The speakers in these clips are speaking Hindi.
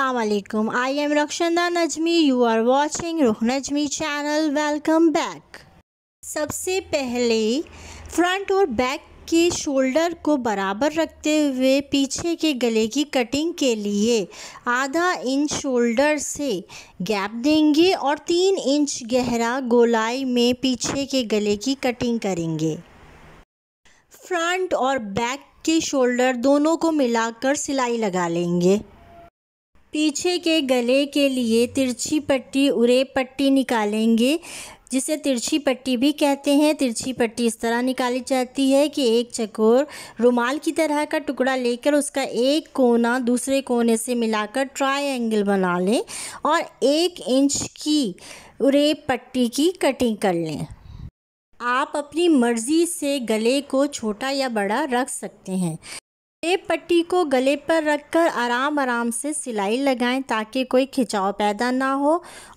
असलकुम I am Rakhshanda Najmi you are watching Rukh Najmi channel welcome back सबसे पहले फ्रंट और बैक के शोल्डर को बराबर रखते हुए पीछे के गले की कटिंग के लिए आधा इंच शोल्डर से गैप देंगे और तीन इंच गहरा गोलाई में पीछे के गले की कटिंग करेंगे फ्रंट और बैक के शोल्डर दोनों को मिलाकर सिलाई लगा लेंगे पीछे के गले के लिए तिरछी पट्टी उरे पट्टी निकालेंगे जिसे तिरछी पट्टी भी कहते हैं तिरछी पट्टी इस तरह निकाली जाती है कि एक चकोर रुमाल की तरह का टुकड़ा लेकर उसका एक कोना दूसरे कोने से मिलाकर ट्रायंगल बना लें और एक इंच की उरे पट्टी की कटिंग कर लें आप अपनी मर्ज़ी से गले को छोटा या बड़ा रख सकते हैं टेप पट्टी को गले पर रखकर आराम आराम से सिलाई लगाएं ताकि कोई खिंचाव पैदा ना हो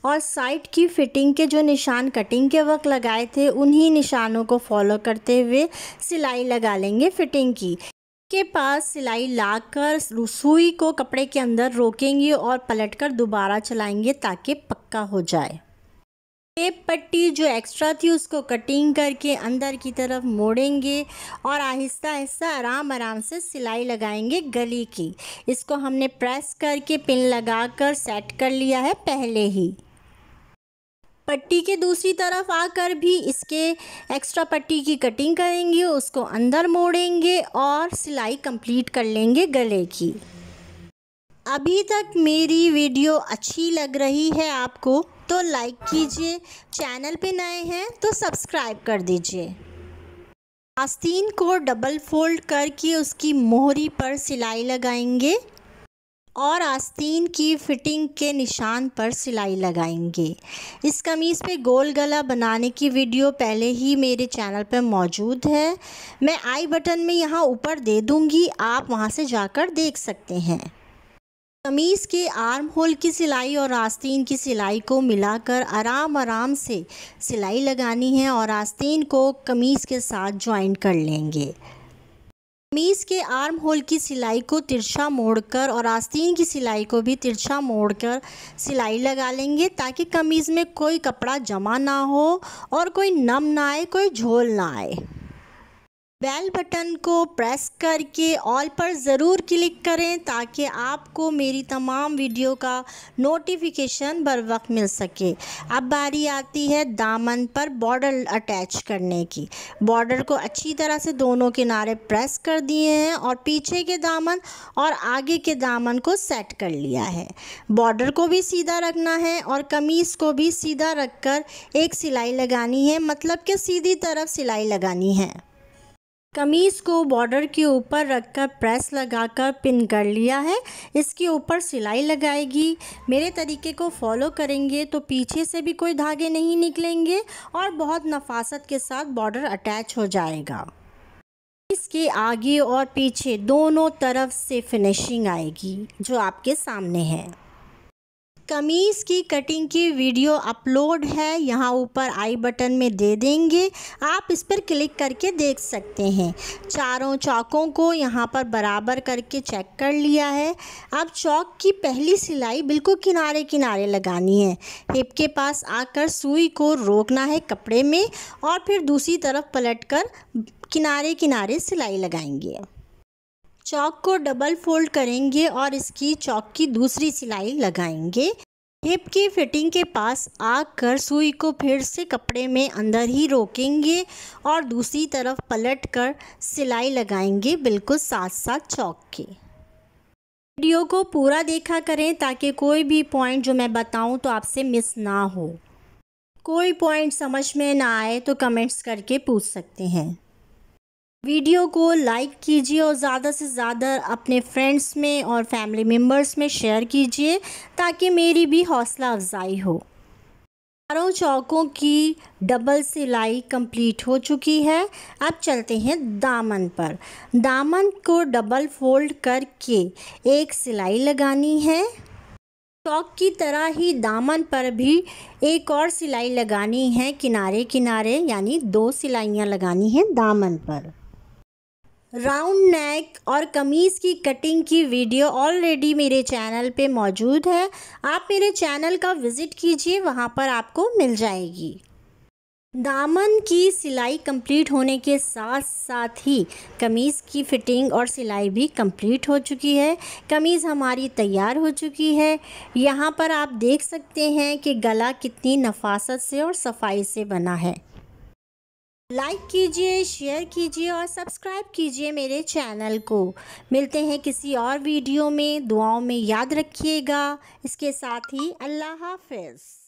और साइड की फिटिंग के जो निशान कटिंग के वक्त लगाए थे उन्हीं निशानों को फॉलो करते हुए सिलाई लगा लेंगे फिटिंग की के पास सिलाई लाकर सुई को कपड़े के अंदर रोकेंगे और पलटकर दोबारा चलाएंगे ताकि पक्का हो जाए टेप पट्टी जो एक्स्ट्रा थी उसको कटिंग करके अंदर की तरफ मोड़ेंगे और आहिस्ता आहिस्ता आराम आराम से सिलाई लगाएंगे गली की इसको हमने प्रेस करके पिन लगाकर सेट कर लिया है पहले ही पट्टी के दूसरी तरफ आकर भी इसके एक्स्ट्रा पट्टी की कटिंग करेंगे उसको अंदर मोड़ेंगे और सिलाई कंप्लीट कर लेंगे गले की अभी तक मेरी वीडियो अच्छी लग रही है आपको तो लाइक कीजिए चैनल पे नए हैं तो सब्सक्राइब कर दीजिए आस्तीन को डबल फोल्ड करके उसकी मोहरी पर सिलाई लगाएंगे और आस्तीन की फिटिंग के निशान पर सिलाई लगाएंगे इस कमीज़ पे गोल गला बनाने की वीडियो पहले ही मेरे चैनल पर मौजूद है मैं आई बटन में यहाँ ऊपर दे दूँगी आप वहाँ से जाकर देख सकते हैं कमीज़ के आर्म होल की सिलाई और आस्तीन की सिलाई को मिलाकर आराम आराम से सिलाई लगानी है और आस्तीन को कमीज़ के साथ ज्वाइन कर लेंगे कमीज़ के आर्म होल की सिलाई को तिरछा मोड़कर और आस्तीन की सिलाई को भी तिरछा मोड़कर सिलाई लगा लेंगे ताकि कमीज़ में कोई कपड़ा जमा ना हो और कोई नम ना आए कोई झोल ना आए बेल बटन को प्रेस करके ऑल पर ज़रूर क्लिक करें ताकि आपको मेरी तमाम वीडियो का नोटिफिकेशन बर वक्त मिल सके अब बारी आती है दामन पर बॉर्डर अटैच करने की बॉर्डर को अच्छी तरह से दोनों किनारे प्रेस कर दिए हैं और पीछे के दामन और आगे के दामन को सेट कर लिया है बॉर्डर को भी सीधा रखना है और कमीज़ को भी सीधा रखकर एक सिलाई लगानी है मतलब कि सीधी तरफ सिलाई लगानी है कमीज़ को बॉर्डर के ऊपर रखकर प्रेस लगाकर पिन कर लिया है इसके ऊपर सिलाई लगाएगी मेरे तरीके को फॉलो करेंगे तो पीछे से भी कोई धागे नहीं निकलेंगे और बहुत नफासत के साथ बॉर्डर अटैच हो जाएगा इसके आगे और पीछे दोनों तरफ से फिनिशिंग आएगी जो आपके सामने है कमीज़ की कटिंग की वीडियो अपलोड है यहाँ ऊपर आई बटन में दे देंगे आप इस पर क्लिक करके देख सकते हैं चारों चौकों को यहाँ पर बराबर करके चेक कर लिया है अब चौक की पहली सिलाई बिल्कुल किनारे किनारे लगानी है हिप के पास आकर सुई को रोकना है कपड़े में और फिर दूसरी तरफ पलट कर किनारे किनारे सिलाई लगाएंगे चौक को डबल फोल्ड करेंगे और इसकी चौक की दूसरी सिलाई लगाएंगे हिप की फिटिंग के पास आकर सुई को फिर से कपड़े में अंदर ही रोकेंगे और दूसरी तरफ पलट कर सिलाई लगाएंगे बिल्कुल साथ साथ चौक के वीडियो को पूरा देखा करें ताकि कोई भी पॉइंट जो मैं बताऊं तो आपसे मिस ना हो कोई पॉइंट समझ में ना आए तो कमेंट्स करके पूछ सकते हैं वीडियो को लाइक कीजिए और ज़्यादा से ज़्यादा अपने फ्रेंड्स में और फैमिली मेम्बर्स में शेयर कीजिए ताकि मेरी भी हौसला अफजाई हो चारों चौकों की डबल सिलाई कंप्लीट हो चुकी है अब चलते हैं दामन पर दामन को डबल फोल्ड करके एक सिलाई लगानी है चौक की तरह ही दामन पर भी एक और सिलाई लगानी है किनारे किनारे यानी दो सिलाइयाँ लगानी हैं दामन पर राउंड नेक और कमीज़ की कटिंग की वीडियो ऑलरेडी मेरे चैनल पे मौजूद है आप मेरे चैनल का विज़िट कीजिए वहाँ पर आपको मिल जाएगी दामन की सिलाई कंप्लीट होने के साथ साथ ही कमीज़ की फिटिंग और सिलाई भी कंप्लीट हो चुकी है कमीज़ हमारी तैयार हो चुकी है यहाँ पर आप देख सकते हैं कि गला कितनी नफासत से और सफाई से बना है लाइक कीजिए शेयर कीजिए और सब्सक्राइब कीजिए मेरे चैनल को मिलते हैं किसी और वीडियो में दुआओं में याद रखिएगा इसके साथ ही अल्लाह हाफिज़